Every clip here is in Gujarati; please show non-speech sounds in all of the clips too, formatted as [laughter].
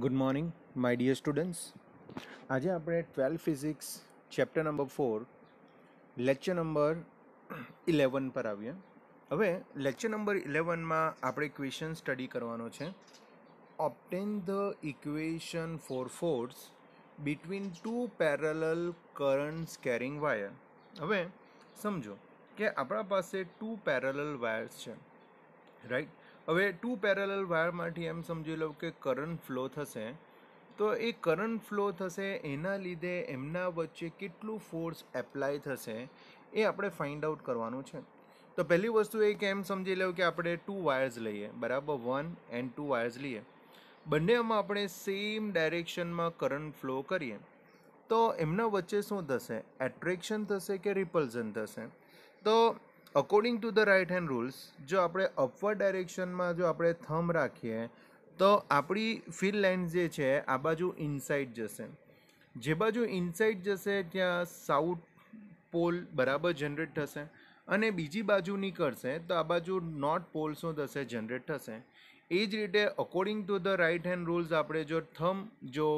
Good morning my dear students આજે આપણે twelve physics chapter number four lecture number eleven પર આવીએ હવે લેક્ચર નંબર ઇલેવનમાં આપણે ક્વેશ્ચન સ્ટડી કરવાનો છે obtain the equation for force between two parallel currents carrying wire હવે સમજો કે આપણા પાસે ટુ પેરેલલ વાયર્સ છે રાઈટ હવે ટુ પેરેલલ વાયરમાંથી એમ સમજી લો કે કરંટ ફ્લો થશે તો એ કરંટ ફ્લો થશે એના લીધે એમના વચ્ચે કેટલું ફોર્સ એપ્લાય થશે એ આપણે ફાઇન્ડ આઉટ કરવાનું છે તો પહેલી વસ્તુ એ કે એમ સમજી લો કે આપણે ટુ વાયર્સ લઈએ બરાબર વન એન્ડ ટુ વાયર્સ લઈએ બંનેમાં આપણે સેમ ડાયરેક્શનમાં કરંટ ફ્લો કરીએ તો એમના વચ્ચે શું થશે એટ્રેક્શન થશે કે રિપલ્ઝન થશે તો according to the right hand rules જો આપણે અપવર્ડ ડાયરેક્શનમાં જો આપણે થમ રાખીએ તો આપણી ફિલ લાઇન જે છે આ બાજુ ઇનસાઇડ જશે જે બાજુ ઇનસાઇડ જશે ત્યાં સાઉથ પોલ બરાબર જનરેટ થશે અને બીજી બાજુ નીકળશે તો આ બાજુ નોર્થ પોલ શું થશે જનરેટ થશે એ જ રીતે according to the right hand rules આપણે જો થમ જો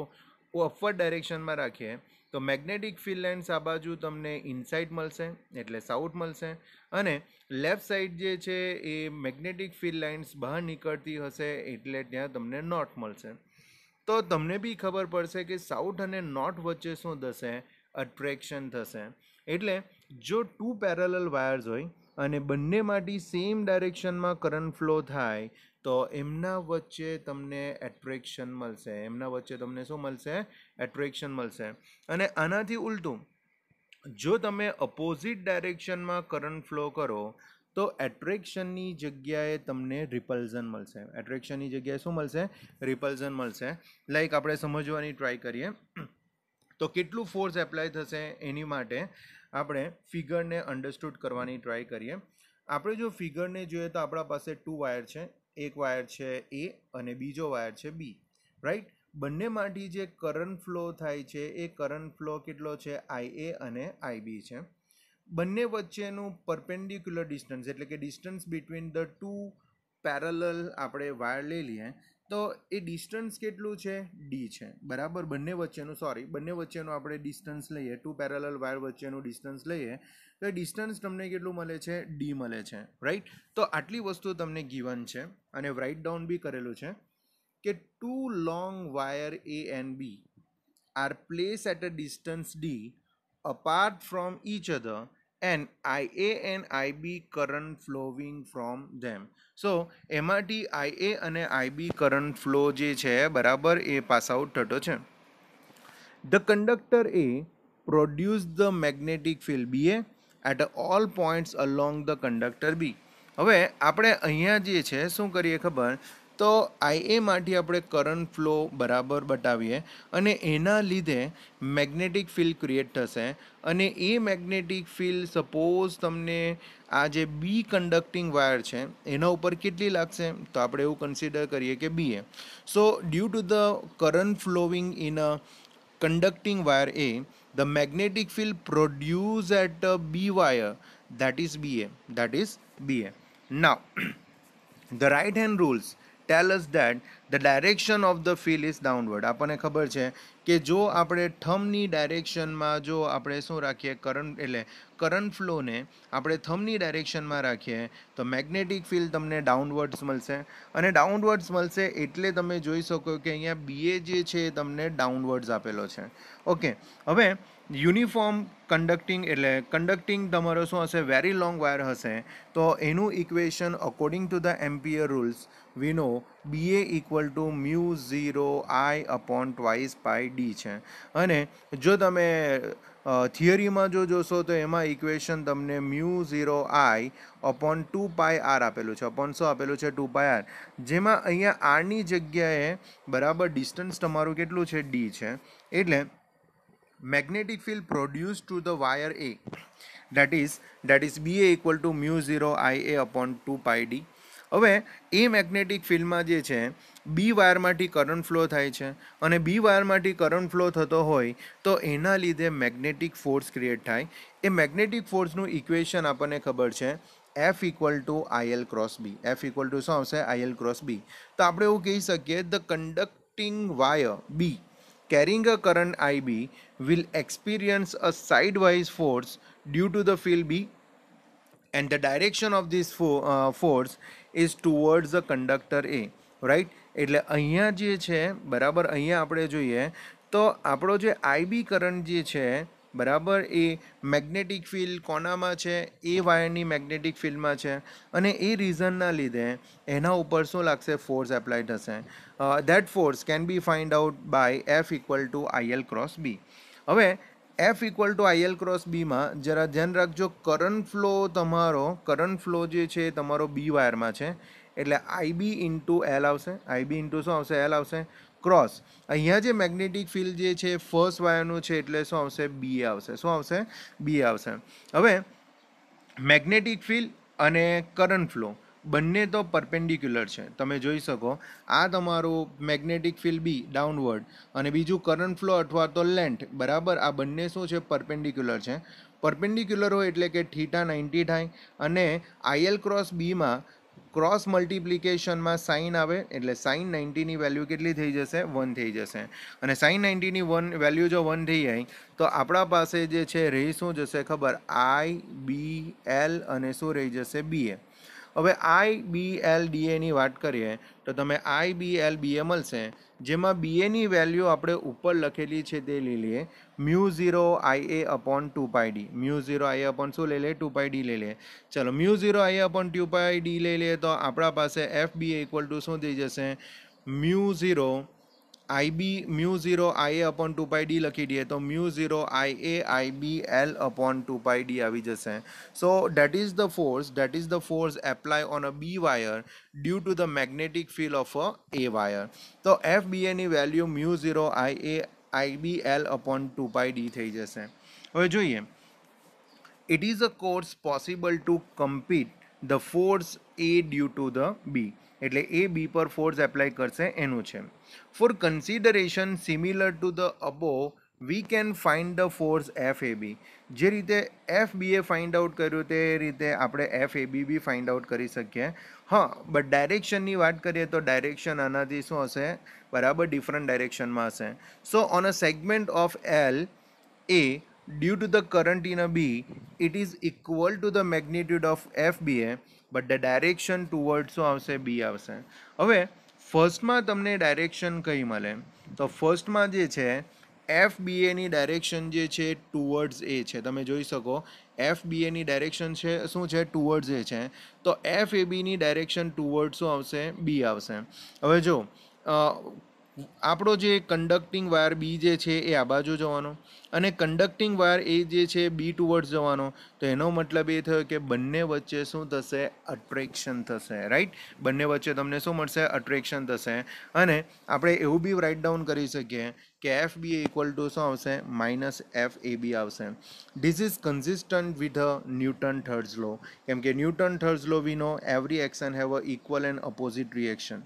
અપવર્ડ ડાયરેક્શનમાં રાખીએ તો મેગ્નેટિક ફિલ્ડ લાઇન્સ આ બાજુ તમને ઇનસાઇડ મળશે એટલે સાઉથ મળશે અને લેફ્ટ સાઈડ જે છે એ મેગ્નેટિક ફિલ્ડ લાઇન્સ બહાર નીકળતી હશે એટલે ત્યાં તમને નોર્થ મળશે તો તમને બી ખબર પડશે કે સાઉથ અને નોર્થ વચ્ચે શું થશે અટ્રેક્શન થશે એટલે જો ટુ પેરેલલ વાયર્સ હોય અને બંનેમાંથી સેમ ડાયરેક્શનમાં કરંટ ફ્લો થાય તો એમના વચ્ચે તમને એટ્રેક્શન મળશે એમના વચ્ચે તમને શું મળશે એટ્રેક્શન મળશે અને આનાથી ઉલટું જો તમે અપોઝિટ ડાયરેક્શનમાં કરંટ ફ્લો કરો તો એટ્રેક્શનની જગ્યાએ તમને રિપલ્ઝન મળશે એટ્રેક્શનની જગ્યાએ શું મળશે રિપલ્ઝન મળશે લાઈક આપણે સમજવાની ટ્રાય કરીએ તો કેટલું ફોર્સ એપ્લાય થશે એની માટે આપણે ફિગરને અન્ડરસ્ટૂડ કરવાની ટ્રાય કરીએ આપણે જો ફિગરને જોઈએ તો આપણા પાસે ટુ વાયર છે એક વાયર છે એ અને બીજો વાયર છે બી રાઈટ બંનેમાંથી જે કરંટ ફ્લો થાય છે એ કરંટ ફ્લો કેટલો છે આઈ એ અને આઈબી છે બંને વચ્ચેનું પરપેન્ડિક્યુલર ડિસ્ટન્સ એટલે કે distance between the two parallel આપણે વાયર લઈ લઈએ તો એ ડિસ્ટન્સ કેટલું છે ડી છે બરાબર બંને વચ્ચેનું સોરી બંને વચ્ચેનું આપણે ડિસ્ટન્સ લઈએ ટુ પેરેલલ વાયર વચ્ચેનું ડિસ્ટન્સ લઈએ તો એ ડિસ્ટન્સ તમને કેટલું મળે છે ડી મળે છે રાઈટ તો આટલી વસ્તુ તમને ગીવન છે અને રાઇટ ડાઉન બી કરેલું છે કે two long wire A and B are place at a distance D apart from each other an and IA and IB current flowing from them. So એમાંથી એ અને આઈ બી કરંટ ફ્લો જે છે બરાબર એ પાસ આઉટ થતો છે the conductor A produce the magnetic field B A at all points along the conductor B હવે આપણે અહીંયા જે છે શું કરીએ ખબર તો આઈએમાંથી આપણે કરંટ ફ્લો બરાબર બતાવીએ અને એના લીધે મેગ્નેટિક ફિલ્ડ ક્રિએટ થશે અને એ મેગ્નેટિક ફિલ્ડ સપોઝ તમને આ જે બી કન્ડક્ટિંગ વાયર છે એના ઉપર કેટલી લાગશે તો આપણે એવું કન્સિડર કરીએ કે B A so due to the current flowing in a conducting wire A, the magnetic field produced at a B wire that is BA. That is BA. Now, the [clears throat] right hand rules tell us that the direction of the field is downward આપણને ખબર છે કે જો આપણે થમની ડાયરેક્શનમાં જો આપણે શું રાખીએ કરંટ એટલે કરંટ ફ્લોને આપણે થમની ડાયરેક્શનમાં રાખીએ તો મેગ્નેટિક ફિલ તમને ડાઉનવર્ડ્સ મળશે અને ડાઉનવર્ડ્સ મળશે એટલે તમે જોઈ શકો કે અહીંયા બીએ જે છે એ તમને ડાઉનવર્ડ્સ આપેલો છે ઓકે હવે યુનિફોર્મ કન્ડક્ટિંગ એટલે કન્ડક્ટિંગ તમારો શું હશે વેરી લોંગ વાયર હશે તો એનું equation according to the Ampere rules we B A equal to mu zero I upon twice pi D છે અને જો તમે થિયરીમાં જો જોશો તો એમાં ઇક્વેશન તમને mu zero I upon two pi R આપેલું છે અપોન સો આપેલું છે ટુ પાય આર જેમાં અહીંયા આરની જગ્યાએ બરાબર ડિસ્ટન્સ તમારું કેટલું છે ડી છે એટલે magnetic produce to the wire A wire is that is B A equal to mu zero I A upon two pi D હવે એ મેગ્નેટિક ફિલ્ડમાં જે છે બી વાયરમાંથી કરંટ ફ્લો થાય છે અને બી વાયરમાંથી કરંટ ફ્લો થતો હોય તો એના લીધે મેગ્નેટિક ફોર્સ ક્રિએટ થાય એ મેગ્નેટિક ફોર્સનું ઇક્વેશન આપણને ખબર છે F equal to IL cross B F equal to શું આવશે આઈએલ ક્રોસ બી તો આપણે એવું કહી શકીએ the conducting wire B carrying a current IB will experience a sideways force due to the field B and the direction of this fo uh, force is towards the conductor A right એટલે અહીંયા જે છે બરાબર અહીંયા આપણે જોઈએ તો આપણો જે આઈબી કરંટ જે છે બરાબર એ મેગ્નેટિક ફિલ્ડ કોનામાં છે એ વાયરની મેગ્નેટિક ફિલ્ડમાં છે અને એ રીઝનના લીધે એના ઉપર શું લાગશે ફોર્સ એપ્લાય થશે that force can be find out by F equal to IL cross B હવે F equal to IL cross બીમાં જરા ધ્યાન રાખજો કરંટ ફ્લો તમારો કરંટ ફ્લો જે છે તમારો બી વાયરમાં છે એટલે આઈબી ઇન્ટુ એલ આવશે આઈબી ઇન્ટુ શું આવશે એલ આવશે ક્રોસ અહીંયા જે મેગ્નેટિક ફિલ્ડ જે છે ફર્સ્ટ વાયરનું છે એટલે શું આવશે બી આવશે શું આવશે બી આવશે હવે મેગ્નેટિક ફિલ્ડ અને કરંટ ફ્લો બંને તો પરપેન્ડિક્યુલર છે તમે જોઈ શકો આ તમારું મેગ્નેટિક ફિલ્ડ બી ડાઉનવર્ડ અને બીજું કરંટ ફ્લો અથવા તો લેન્થ બરાબર આ બંને શું છે પરપેન્ડિક્યુલર છે પરપેન્ડિક્યુલર હોય એટલે કે થીટા નાઇન્ટી થાય અને આઈએલ ક્રોસ બીમાં ક્રોસ મલ્ટિપ્લિકેશનમાં સાઇન આવે એટલે સાઇન નાઇન્ટીની વેલ્યુ કેટલી થઈ જશે વન થઈ જશે અને સાઇન નાઇન્ટીની વન વેલ્યુ જો વન થઈ જાય તો આપણા પાસે જે છે રહી શું જશે ખબર આઈ બી એલ અને શું રહી જશે બી એ હવે આઈ બી એલ ડીએની વાત કરીએ તો તમે આઈ બી એલ બીએ મળશે જેમાં બીએની વેલ્યુ આપણે ઉપર લખેલી છે તે લઈ લઈએ mu zero I A upon two pi D mu zero I A upon શું લઈ લે ટુ પાઈ ડી લઈ લે ચલો mu zero I A upon two pi D લઈ લઈએ તો આપણા પાસે એફ બી ઇક્વલ ટુ શું થઈ જશે mu zero IB mu zero I A upon two pi D લખી દઈએ તો mu zero I A I B L upon two pi D આવી જશે so that is the force that is the force apply on a B wire due to the magnetic field of a A wire તો એફ બી એની value mu zero I A I B L upon two pi D થઈ જશે હવે જોઈએ it is a course possible to compete the force A due to the B એટલે એ બી પર ફોર્સ એપ્લાય કરશે એનું છે for consideration similar to the above we can find the force F A B જે રીતે F B A find out કર્યું તે રીતે આપણે F A B B find out કરી શકીએ હા બટ ડાયરેક્શનની વાત કરીએ તો ડાયરેક્શન આનાથી શું હશે બરાબર ડિફરન્ટ ડાયરેક્શનમાં હશે so on a segment of L A due to the current in a B, it is equal to the magnitude of FBA, but the direction towards શું આવશે બી આવશે હવે ફર્સ્ટમાં તમને ડાયરેક્શન કઈ મળે તો ફર્સ્ટમાં જે છે એફ બીએની ડાયરેક્શન જે છે ટુવર્ડ્સ એ છે તમે જોઈ શકો એફ બીએની ડાયરેક્શન છે શું છે ટુવર્ડ્સ એ છે તો એફ એ બીની ડાયરેક્શન ટુવર્ડ શું આવશે બી આવશે હવે જો આપણો જે કંડક્ટિંગ વાયર બી જે છે એ આ બાજુ જવાનો અને કંડક્ટિંગ વાયર એ જે છે બી ટુવર્ડ્સ જવાનો તો એનો મતલબ એ થયો કે બંને વચ્ચે શું થશે અટ્રેક્શન થશે રાઈટ બંને વચ્ચે તમને શું મળશે અટ્રેક્શન થશે અને આપણે એવું બી રાઇટ ડાઉન કરી શકીએ કે એફ બી ઇક્વલ ટુ શું આવશે માઇનસ એફ એ બી આવશે this is consistent with Newton thirds law કેમ કે ન્યૂટન થર્ડ્સ લો વિનો every action have a equal and opposite reaction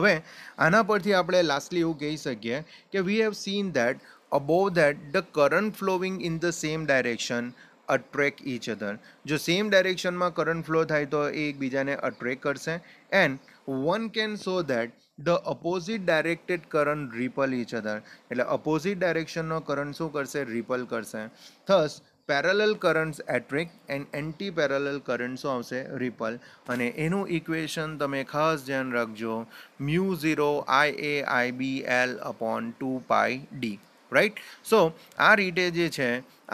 હવે આના પરથી આપણે લાસ્ટલી એવું કહી શકીએ કે we have seen that above that the current flowing in the same direction attract each other જો સેમ ડાયરેક્શનમાં કરંટ ફ્લો થાય તો એ એકબીજાને અટ્રેક કરશે and one can so that the opposite directed current repel each other એટલે અપોઝિટ ડાયરેક્શનનો કરંટ શું કરશે રિપલ કરશે thus parallel currents attract and anti parallel કરન્ટ્સો આવશે રિપલ અને એનું ઇક્વેશન તમે ખાસ ધ્યાન રાખજો mu zero I A I B L upon two pi D right so આ રીતે જે છે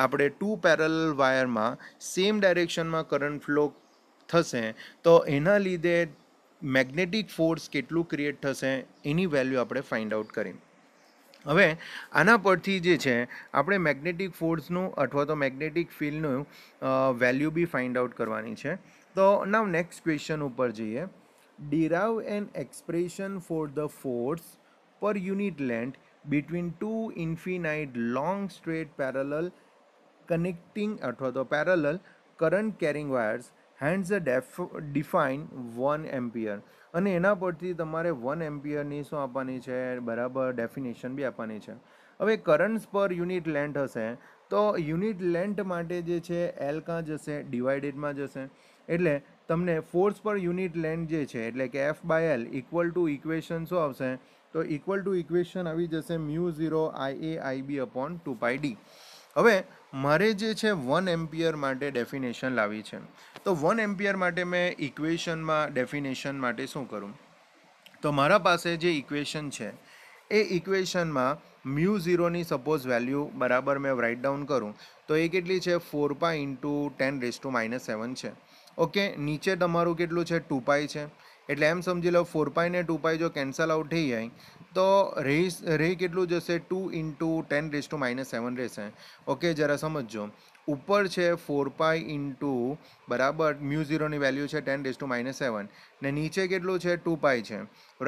આપણે ટુ પેરેલલ વાયરમાં સેમ ડાયરેક્શનમાં કરંટ ફ્લો થશે તો એના લીધે મેગ્નેટિક ફોર્સ કેટલું ક્રિએટ થશે એની વેલ્યુ આપણે ફાઇન્ડ આઉટ કરીએ હવે આના પરથી જે છે આપણે મેગ્નેટિક ફોર્સનું અથવા તો મેગ્નેટિક ફિલ્ડનું વેલ્યુ બી ફાઇન્ડ આઉટ કરવાની છે તો નાવ નેક્સ્ટ ક્વેશ્ચન ઉપર જઈએ derive an expression for the force per unit length between two infinite long straight parallel connecting અથવા તો parallel current carrying wires hands a def define one ampere અને એના પરથી તમારે વન એમ્પિયરની શું આપવાની છે બરાબર ડેફિનેશન બી આપવાની છે હવે કરન્ટ્સ પર યુનિટ લેન્થ હશે તો યુનિટ લેન્થ માટે જે છે એલ કાં જશે ડિવાઇડેડમાં જશે એટલે તમને ફોર્સ પર યુનિટ લેન્થ જે છે એટલે કે F by L equal to equation શું આવશે તો ઇક્વલ ટુ ઇક્વેશન આવી જશે mu zero I A I B upon two pi D હવે મારે જે છે વન એમ્પિયર માટે ડેફિનેશન લાવી છે તો વન એમ્પિયર માટે મેં ઇક્વેશનમાં ડેફિનેશન માટે શું કરું તો મારા પાસે જે ઇક્વેશન છે એ ઇક્વેશનમાં મ્યુ ઝીરોની સપોઝ વેલ્યુ બરાબર મેં રાઇટ ડાઉન કરું તો એ કેટલી છે four pi into ten raise to minus seven છે ઓકે નીચે તમારું કેટલું છે ટુ પાય છે એટલે એમ સમજી લો ફોર પાઈ ને ટુ પાઈ જો કેન્સલ આઉટ થઈ જાય તો રહી રહી કેટલું જશે two into ten raise to minus seven રહેશે ઓકે જરા સમજજો ઉપર છે ફોર પાઈ ઇન્ટુ બરાબર મ્યુ ઝીરોની વેલ્યુ છે ten raise to minus seven ને નીચે કેટલું છે ટુ પાઈ છે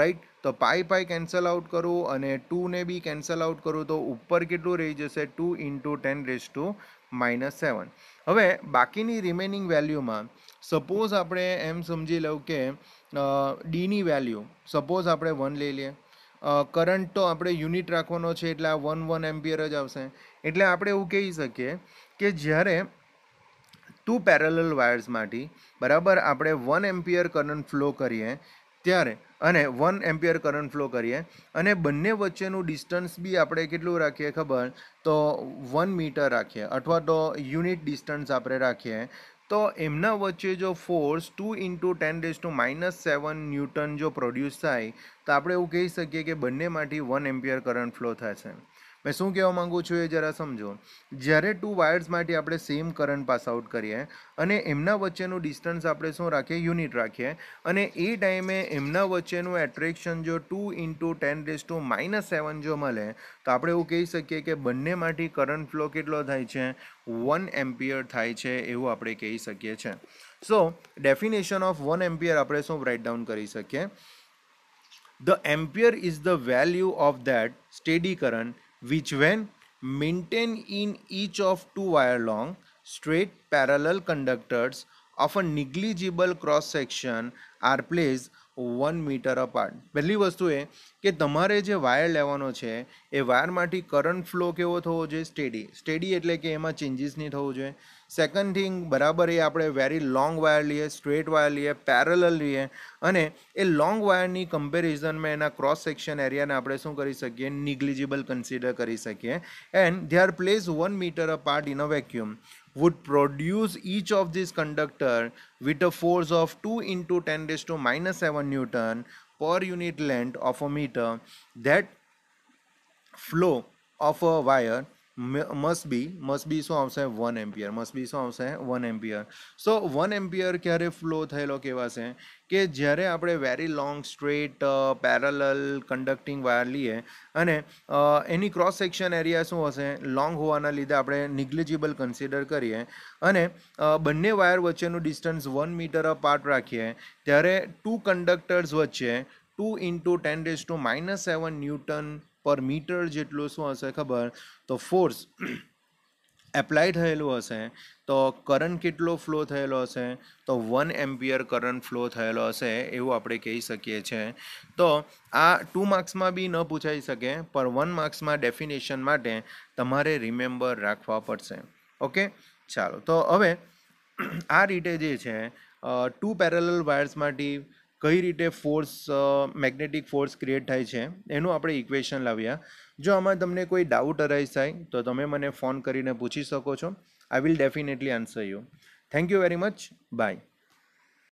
રાઈટ તો પાઈ પાઈ કેન્સલ આઉટ કરું અને ટુ ને બી કેન્સલ આઉટ કરું તો ઉપર કેટલું રહી જશે two into ten raise to minus seven હવે બાકીની રિમેનિંગ વેલ્યુમાં સપોઝ આપણે એમ સમજી લઉં કે ડીની વેલ્યુ સપોઝ આપણે વન લઈ લઈએ કરંટ તો આપણે યુનિટ રાખવાનો છે એટલે આ વન વન એમ્પિયર જ આવશે એટલે આપણે એવું કહી શકીએ કે જ્યારે ટુ પેરેલલ વાયર્સમાંથી બરાબર આપણે વન એમ્પિયર કરંટ ફ્લો કરીએ ત્યારે અને વન એમ્પિયર કરંટ ફ્લો કરીએ અને બંને વચ્ચેનું ડિસ્ટન્સ બી આપણે કેટલું રાખીએ ખબર તો વન મીટર રાખીએ અથવા તો યુનિટ ડિસ્ટન્સ આપણે રાખીએ તો એમના વચ્ચે જો force two into ten raise to minus seven newton જો પ્રોડ્યુસ થાય તો આપણે એવું કહી શકીએ કે બંનેમાંથી વન એમ્પિયર કરંટ ફ્લો થશે મેં શું કહેવા માગું છું એ જરા સમજો જ્યારે ટુ વાયર્સ માટે આપણે સેમ કરંટ પાસ આઉટ કરીએ અને એમના વચ્ચેનું ડિસ્ટન્સ આપણે શું રાખીએ યુનિટ રાખીએ અને એ ટાઈમે એમના વચ્ચેનું એટ્રેક્શન જો two into ten raise to minus seven જો મળે તો આપણે એવું કહી શકીએ કે બંનેમાંથી કરંટ ફ્લો કેટલો થાય છે વન એમ્પિયર થાય છે એવું આપણે કહી શકીએ છીએ so definition of one ampere આપણે શું રાઇટ ડાઉન કરી શકીએ the ampere is the value of that steady current which when maintained in each of two wire long straight parallel conductors of a negligible cross section are placed one metre apart પહેલી વસ્તુ એ કે તમારે જે વાયર લેવાનો છે એ વાયરમાંથી કરંટ ફ્લો કેવો થવો જોઈએ સ્ટેડી સ્ટેડી એટલે કે એમાં ચેન્જીસ નહીં થવું જોઈએ સેકન્ડ થિંગ બરાબર એ આપણે વેરી લોંગ વાયર લઈએ સ્ટ્રેટ વાયર લઈએ પેરેલલ લઈએ અને એ લોંગ વાયરની કમ્પેરિઝનમાં એના ક્રોસ સેક્શન એરિયાને આપણે શું કરી શકીએ નિગ્લિજિબલ કન્સિડર કરી શકીએ and they are placed one metre apart in a vacuum would produce each of these conductor with a force of 2 into 10 raised to minus 7 newton per unit length of a meter that flow of a wire must be must be શું આવશે વન એમ્પિયર મસ્ટ બી શું આવશે one ampere so one ampere ક્યારે ફ્લો થયેલો કહેવાશે કે જ્યારે આપણે very long straight parallel conducting wire લઈએ અને એની ક્રોસ સેક્શન એરિયા શું હશે લોંગ હોવાના લીધે આપણે નિગ્લિજિબલ કન્સિડર કરીએ અને બંને વાયર વચ્ચેનું ડિસ્ટન્સ વન મીટર પાર્ટ રાખીએ ત્યારે ટુ કંડક્ટર્સ વચ્ચે two into ten raise to minus seven newton per metre જેટલું શું હશે ખબર તો ફોર્સ એપ્લાય થયેલું હશે તો કરંટ કેટલો ફ્લો થયેલો હશે તો વન એમ્પિયર કરંટ ફ્લો થયેલો હશે એવું આપણે કહી શકીએ છીએ તો આ ટુ માર્ક્સમાં બી ન પૂછાઈ શકે પણ વન માર્ક્સમાં ડેફિનેશન માટે તમારે રિમેમ્બર રાખવા પડશે ઓકે ચાલો તો હવે આ રીતે જે છે ટુ પેરેલલ વાયર્સમાંથી કઈ રીતે ફોર્સ મેગ્નેટિક ફોર્સ ક્રિએટ થાય છે એનું આપણે ઇક્વેશન લાવ્યા જો આમાં તમને કોઈ ડાઉટ અરાઈઝ થાય તો તમે મને ફોન કરીને પૂછી શકો છો I will definitely answer you thank you very much by